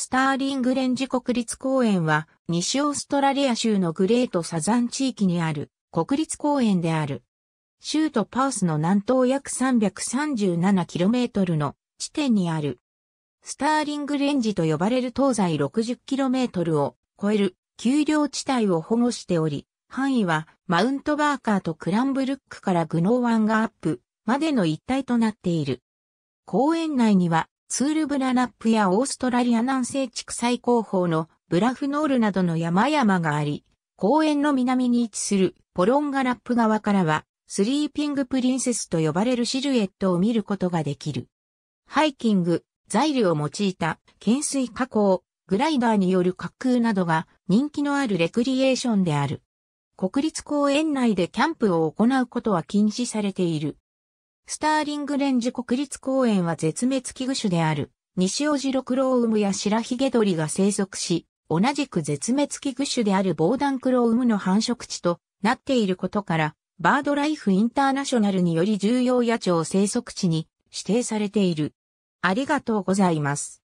スターリングレンジ国立公園は、西オーストラリア州のグレートサザン地域にある国立公園である。州都パースの南東約 337km の地点にある。スターリングレンジと呼ばれる東西 60km を超える丘陵地帯を保護しており、範囲はマウントバーカーとクランブルックからグノーワンガアップまでの一帯となっている。公園内にはツールブラナップやオーストラリア南西地区最高峰のブラフノールなどの山々があり、公園の南に位置するポロンガラップ側からは、スリーピングプリンセスと呼ばれるシルエットを見ることができる。ハイキング、材料を用いた懸垂加工、グライダーによる滑空などが人気のあるレクリエーションである。国立公園内でキャンプを行うことは禁止されている。スターリングレンジ国立公園は絶滅危惧種である、西尾ジロクロウムや白ヒゲ鳥が生息し、同じく絶滅危惧種である防弾クロウムの繁殖地となっていることから、バードライフインターナショナルにより重要野鳥生息地に指定されている。ありがとうございます。